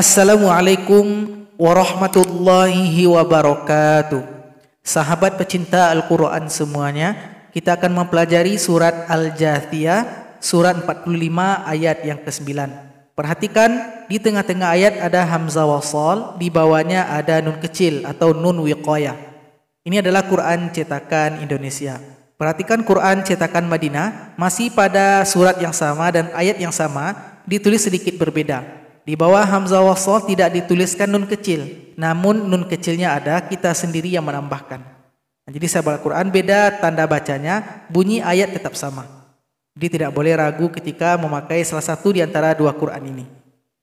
Assalamualaikum warahmatullahi wabarakatuh. Sahabat pecinta Al-Quran semuanya, kita akan mempelajari surat Al-Jathiyah, surat 45 ayat yang ke-9. Perhatikan, di tengah-tengah ayat ada Hamzah wasal, di bawahnya ada nun kecil atau nun wiqayah. Ini adalah Quran cetakan Indonesia. Perhatikan Quran cetakan Madinah, masih pada surat yang sama dan ayat yang sama, ditulis sedikit berbeda. Di bawah hamzah wasal tidak dituliskan nun kecil, namun nun kecilnya ada, kita sendiri yang menambahkan. Nah, jadi sahabat Al-Quran beda tanda bacanya, bunyi ayat tetap sama. Jadi tidak boleh ragu ketika memakai salah satu di antara dua Quran ini.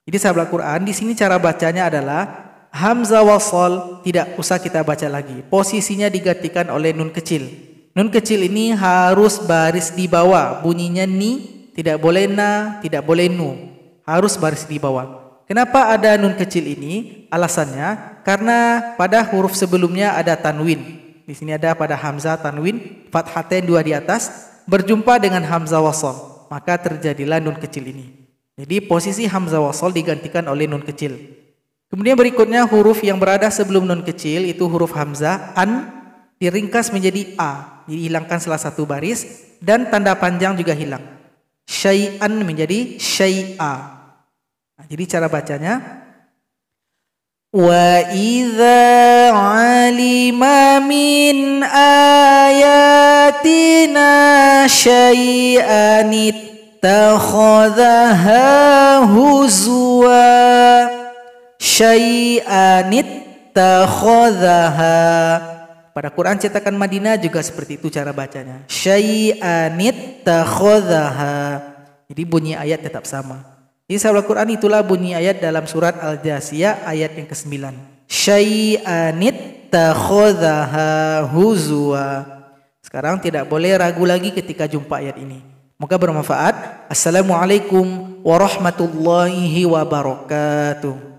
Jadi sahabat Al-Quran di sini cara bacanya adalah hamzah wasal tidak usah kita baca lagi. Posisinya digantikan oleh nun kecil. Nun kecil ini harus baris di bawah, bunyinya ni, tidak boleh na, tidak boleh nu harus baris di bawah. Kenapa ada nun kecil ini? Alasannya karena pada huruf sebelumnya ada tanwin. Di sini ada pada hamzah tanwin, fathatain dua di atas berjumpa dengan hamzah wasol, maka terjadilah nun kecil ini. Jadi posisi hamzah wasol digantikan oleh nun kecil. Kemudian berikutnya huruf yang berada sebelum nun kecil itu huruf hamzah an diringkas menjadi a. dihilangkan salah satu baris dan tanda panjang juga hilang. Syai'an menjadi syai'a. Nah, jadi cara bacanya Wa idza alima min ayatina syai'an ittakhadhaha huzwa syai'an ittakhadhaha pada Quran cetakan Madinah juga seperti itu cara bacanya. syai'an takhodhaha. Jadi bunyi ayat tetap sama. Jadi sahabat Quran itulah bunyi ayat dalam surat Al-Jasiyah ayat yang ke-9. Syai'anit takhodhaha huzwa. Sekarang tidak boleh ragu lagi ketika jumpa ayat ini. Moga bermanfaat. Assalamualaikum warahmatullahi wabarakatuh.